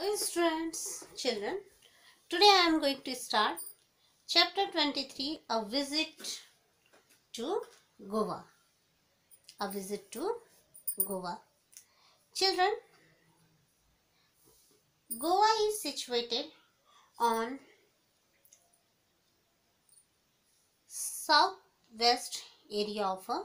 Hello students, children. Today I am going to start chapter 23 a visit to Goa. A visit to Goa. Children, Goa is situated on southwest area of, uh,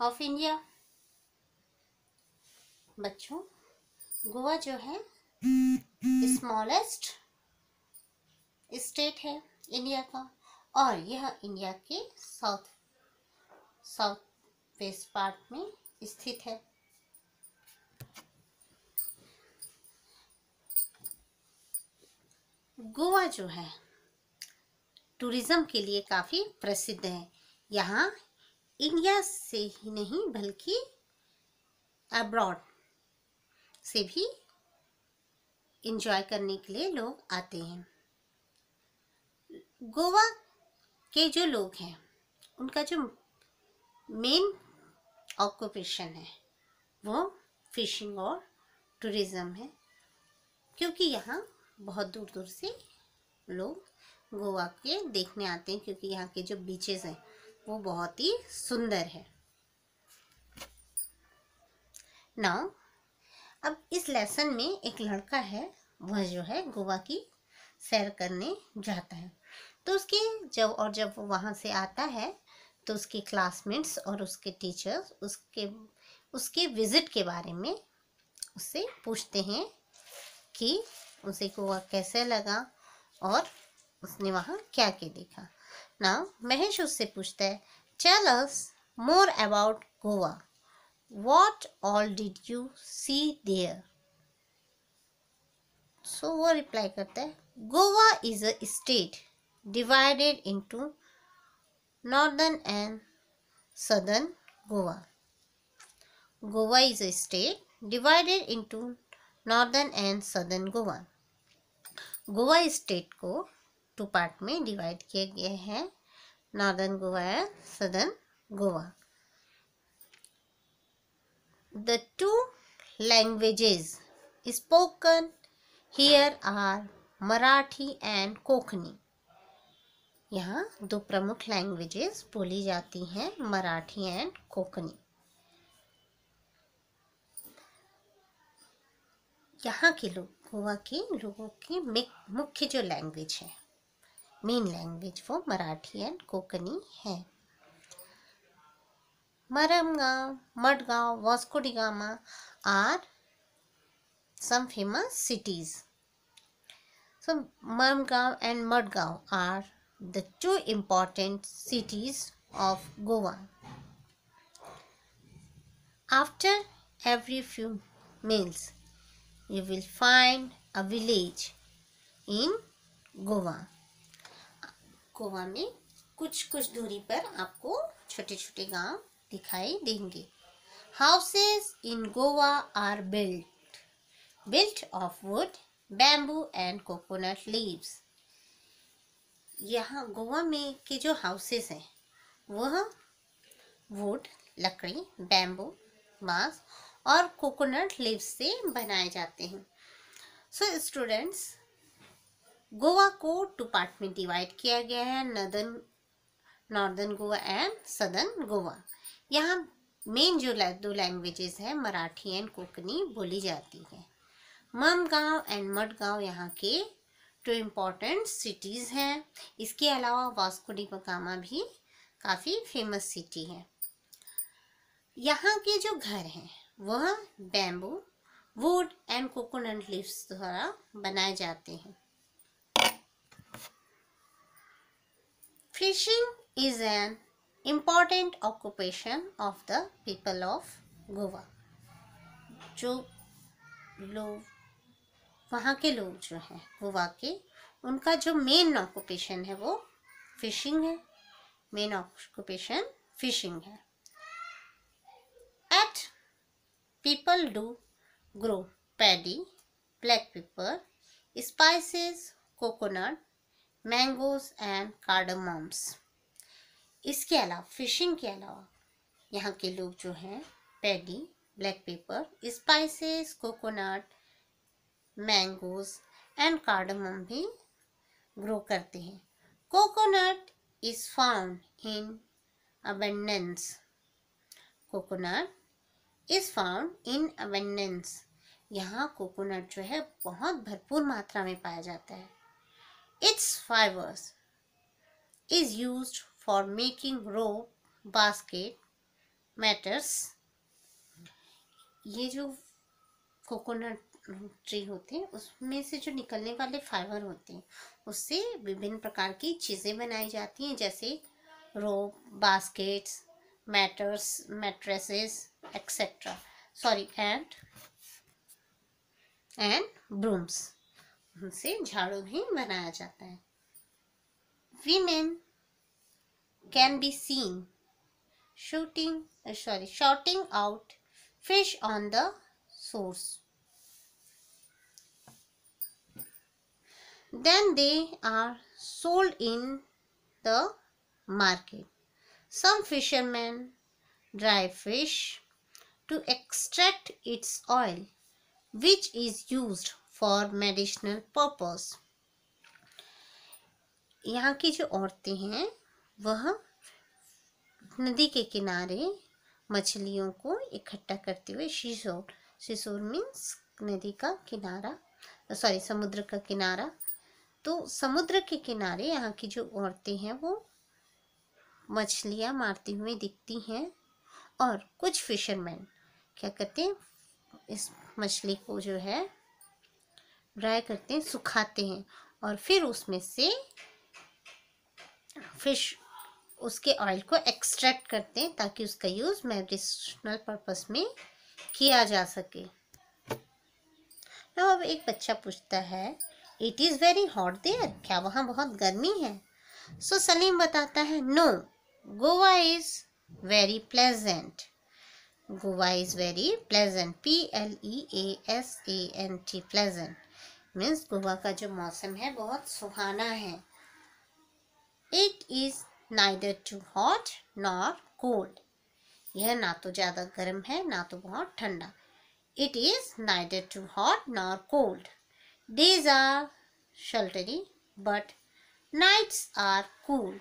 of India. बच्चों Goa जो है smallest state है India का और यह India के south south west part में स्थित है गोवा जो है टूरिज्म के लिए काफ़ी प्रसिद्ध है यहाँ इंडिया से ही नहीं बल्कि अब्रॉड से भी इन्जॉय करने के लिए लोग आते हैं गोवा के जो लोग हैं उनका जो मेन ऑक्यूपेशन है वो फिशिंग और टूरिज़म है क्योंकि यहाँ बहुत दूर दूर से लोग गोवा के देखने आते हैं क्योंकि यहाँ के जो बीचेस हैं वो बहुत ही सुंदर है नाउ अब इस लेसन में एक लड़का है वह जो है गोवा की सैर करने जाता है तो उसके जब और जब वो वहाँ से आता है तो उसके क्लासमेट्स और उसके टीचर्स उसके उसके विज़िट के बारे में उससे पूछते हैं कि उसे गोवा कैसे लगा और उसने वहाँ क्या क्या देखा ना महेश उससे पूछता है चल us more about Goa what all did you see there so वो रिप्लाई करता है Goa is a state divided into northern and southern Goa Goa is a state divided into northern and southern Goa Goa state को टू पार्ट में डिवाइड किया गया है northern Goa and southern Goa The two languages spoken here are Marathi and Konkani यहाँ दो प्रमुख लैंग्वेजेस बोली जाती हैं मराठी एंड कोकनी यहाँ के लोग गोवा के लोगों की मुख्य जो लैंग्वेज है मेन लैंग्वेज वो मराठी एंड कोकनी है Maramgaon, Madgaon, Vasco da Gama are some famous cities. So Maramgaon and Madgaon are the two important cities of Goa. After every few miles, you will find a village in Goa Goa में कुछ कुछ दूरी पर आपको छोटे छोटे गांव दिखाई देंगे houses in Goa are built built of wood bamboo and coconut leaves यहाँ गोवा में के जो हाउसेस हैं वह वुड लकड़ी बैम्बू बांस और कोकोनट लीव्स से बनाए जाते हैं सो so, स्टूडेंट्स गोवा को टू पार्ट में डिवाइड किया गया है northern northern Goa and southern Goa यहाँ मेन जो दो लैंग्वेजेस हैं मराठी एंड कोकनी बोली जाती है मम गाँव एंड मड गाँव यहाँ के टू इम्पॉर्टेंट सिटीज़ हैं इसके अलावा वास्को डी पकामा भी काफ़ी फेमस सिटी है यहाँ के जो घर हैं वह bamboo wood and coconut leaves द्वारा बनाए जाते हैं fishing is an important occupation of the people of Goa जो लोग वहाँ के लोग जो हैं गोवा के उनका जो मेन ऑक्यूपेशन है वो फिशिंग है मेन ऑक्यूपेशन फिशिंग है at people do grow paddy black pepper spices coconut mangoes and cardamoms इसके अलावा फिशिंग के अलावा यहाँ के लोग जो हैं paddy black pepper spices coconut mangoes and cardamom भी ग्रो करते हैं coconut is found in abundance coconut is found in abundance यहाँ कोकोनट जो है बहुत भरपूर मात्रा में पाया जाता है it's fibres is used for making rope basket matters ये जो कोकोनट ट्री होते हैं उसमें से जो निकलने वाले फाइबर होते हैं उससे विभिन्न प्रकार की चीज़ें बनाई जाती हैं जैसे rope baskets matters mattresses etcetera sorry and and brooms उनसे झाड़ू भी बनाया जाता है women can be seen shooting uh, sorry shouting out fish on the source then they are sold in the market some fishermen dry fish to extract its oil which is used for medicinal purpose यहाँ की जो औरतें हैं वह नदी के किनारे मछलियों को इकट्ठा करते हुए शिशोर शिशोर मीन्स नदी का किनारा सॉरी समुद्र का किनारा तो समुद्र के किनारे यहाँ की जो औरतें हैं वो मछलियाँ मारती हुई दिखती हैं और कुछ फिशरमैन क्या करते हैं इस मछली को जो है ड्राई करते हैं सुखाते हैं और फिर उसमें से फिश उसके ऑयल को एक्सट्रैक्ट करते हैं ताकि उसका यूज़ मेडिसिनल पर्पस में किया जा सके अब एक बच्चा पूछता है it is very hot there क्या वहाँ बहुत गर्मी है सो so, सलीम बताता है no Goa is very pleasant Goa is very pleasant P L E A S A N T pleasant means Goa का जो मौसम है बहुत सुहाना है it is neither too hot nor cold यह ना तो ज़्यादा गर्म है ना तो बहुत ठंडा it is neither too hot nor cold days are sheltery but nights are cool.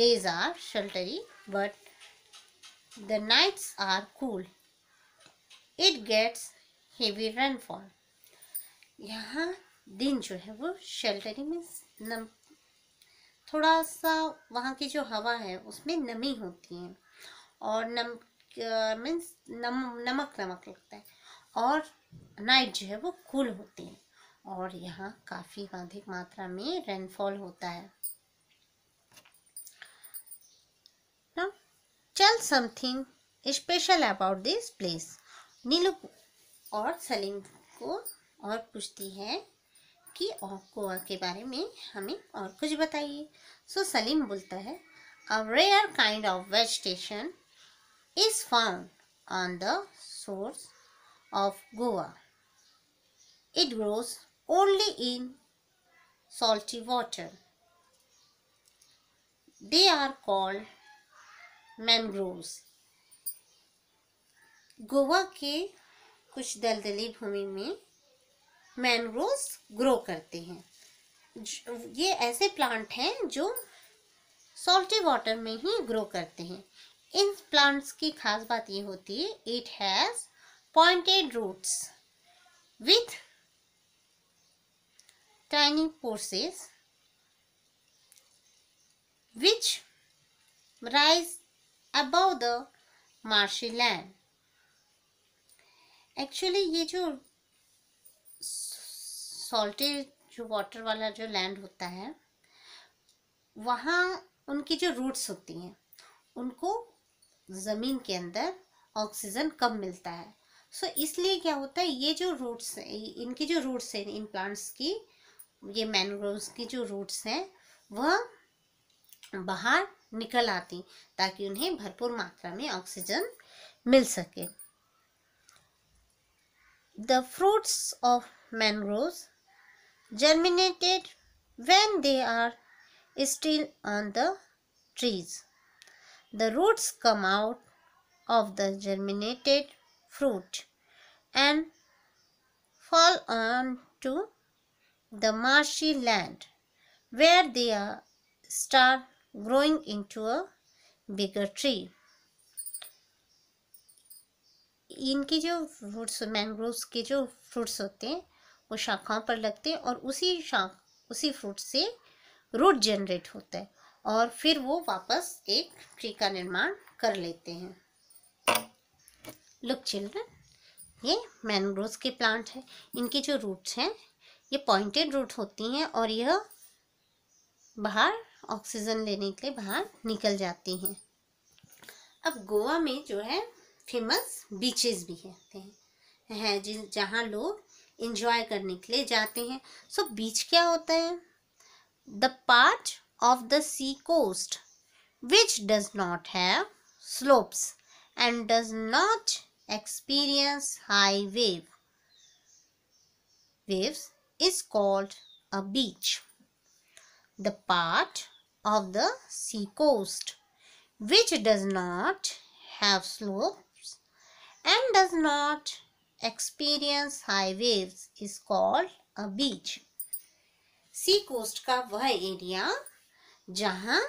Days are sheltery but the nights are cool. It gets heavy rainfall. यहाँ दिन जो है वो शेल्टरी में थोड़ा सा वहाँ की जो हवा है उसमें नमी होती है और नम मीन्स नम नमक नमक लगता है और नाइट जो है वो कूल होती है और यहाँ काफ़ी अधिक मात्रा में रेनफॉल होता है tell something special about this place Neelu और सलीम को और पूछती है कि ओकोआ के बारे में हमें और कुछ बताइए सो so, सलीम बोलता है a rare kind of vegetation is found on the shores of Goa it grows only in salty water they are called mangroves. Goa के कुछ दलदली भूमि में मैनग्रोव्स ग्रो करते हैं ये ऐसे प्लांट हैं जो सॉल्टी वाटर में ही ग्रो करते हैं इन प्लांट्स की खास बात ये होती है it has pointed roots with tiny pores which rise above the marshy land actually ये जो सॉल्टी जो वाटर वाला जो लैंड होता है वहाँ उनकी जो रूट्स होती हैं उनको ज़मीन के अंदर ऑक्सीजन कम मिलता है सो so, इसलिए क्या होता है ये जो रूट्स इनकी जो रूट्स हैं इन प्लांट्स की ये मैनग्रोव्स की जो रूट्स हैं वह बाहर निकल आती ताकि उन्हें भरपूर मात्रा में ऑक्सीजन मिल सके the fruits of mangroves germinated when they are still on the trees. The roots come out of the germinated fruit and fall on to the marshy land where they are, start growing into a bigger tree. इनके जो fruits mangroves के जो fruits होते हैं वो शाखाओं पर लगते हैं और उसी शाख उसी फ्रूट से रूट जनरेट होता है और फिर वो वापस एक ट्री का निर्माण कर लेते हैं लुक चिल्ड्रन ये मैनग्रोव के प्लांट है इनके जो रूट्स हैं ये पॉइंटेड रूट होती हैं और यह बाहर ऑक्सीजन लेने के लिए बाहर निकल जाती हैं अब गोवा में जो है फेमस बीचेस भी हैं हैं जिन जहाँ लोग इंजॉय करने के लिए जाते हैं सो so, बीच क्या होता है the part of the sea coast which does not have slopes and does not experience high wave waves is called a beach the part of the sea coast which does not have slopes and does not experience high waves is called a beach. Sea coast का वह area जहाँ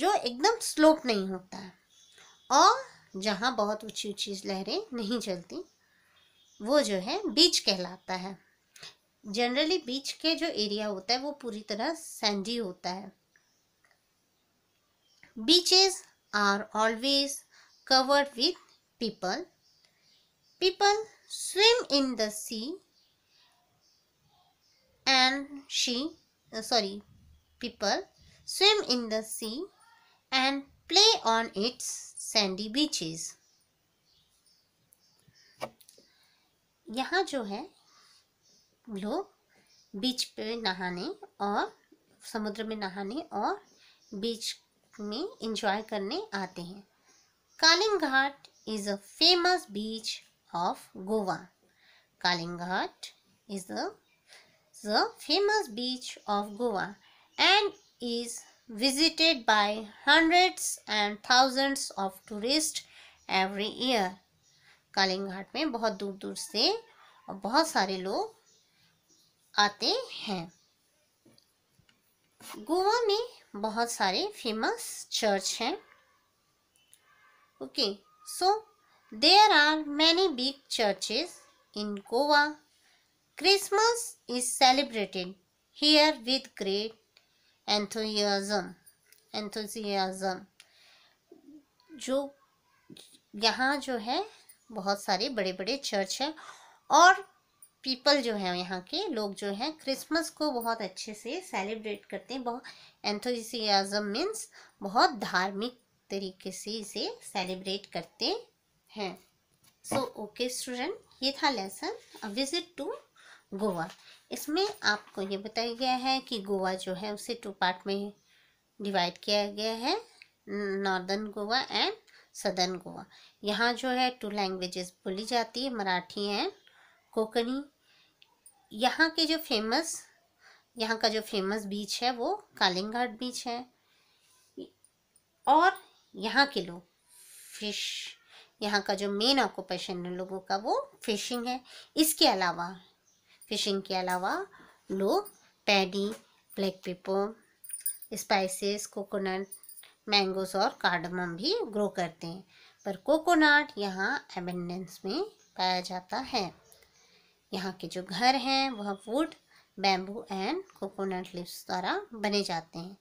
जो एकदम slope नहीं होता है और जहाँ बहुत ऊंची ऊंची लहरें नहीं चलती वो जो है बीच कहलाता है जनरली बीच के जो एरिया होता है वो पूरी तरह सैंडी होता है beaches are always covered with people. People swim in the sea and she uh, sorry people swim in the sea and play on its sandy beaches. यहाँ जो है लोग बीच पे नहाने और समुद्र में नहाने और बीच में इंजॉय करने आते हैं कालिंग घाट is a famous beach of Goa. Kalinghat is the, the famous beach of Goa and is visited by hundreds and thousands of tourists every year. कालिंगघाट में बहुत दूर दूर से और बहुत सारे लोग आते हैं गोवा में बहुत सारे फेमस चर्च हैं okay okay. So, there are many big churches in Goa. Christmas is celebrated here with great enthusiasm. Enthusiasm. जो यहाँ जो है बहुत सारे बड़े बड़े चर्च हैं और पीपल जो हैं यहाँ के लोग जो हैं क्रिसमस को बहुत अच्छे से सेलिब्रेट करते हैं बहुत एंथोजियाजम मीन्स बहुत धार्मिक तरीके से इसे सेलिब्रेट करते हैं सो ओके स्टूडेंट ये था lesson a visit to Goa इसमें आपको ये बताया गया है कि गोवा जो है उसे टू पार्ट में डिवाइड किया गया है northern Goa and southern Goa यहाँ जो है टू लैंग्वेजेस बोली जाती है मराठी एंड कोकणी यहाँ के जो फेमस यहाँ का जो फेमस बीच है वो कालिंग घाट बीच है और यहाँ के लोग फिश यहाँ का जो मेन ऑक्यूपेशन है लोगों का वो फिशिंग है इसके अलावा फिशिंग के अलावा लोग paddy black pepper spices coconut mangoes और कार्डमम भी ग्रो करते हैं पर कोकोनट यहाँ एबेंडेंस में पाया जाता है यहाँ के जो घर हैं वह wood bamboo and coconut leaves द्वारा बने जाते हैं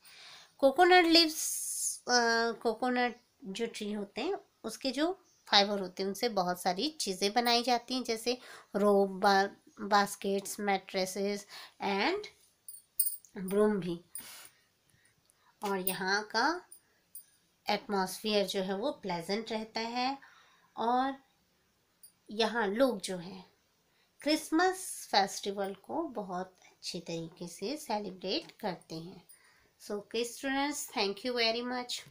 कोकोनट लिव्स कोकोनट जो ट्री होते हैं उसके जो फाइबर होते हैं उनसे बहुत सारी चीज़ें बनाई जाती हैं जैसे रोब बा, बास्केट्स मैट्रेसेस एंड ब्रूम भी और यहाँ का एटमॉस्फेयर जो है वो प्लेजेंट रहता है और यहाँ लोग जो हैं क्रिसमस फेस्टिवल को बहुत अच्छी तरीके से सेलिब्रेट करते हैं So okay students, thank you very much.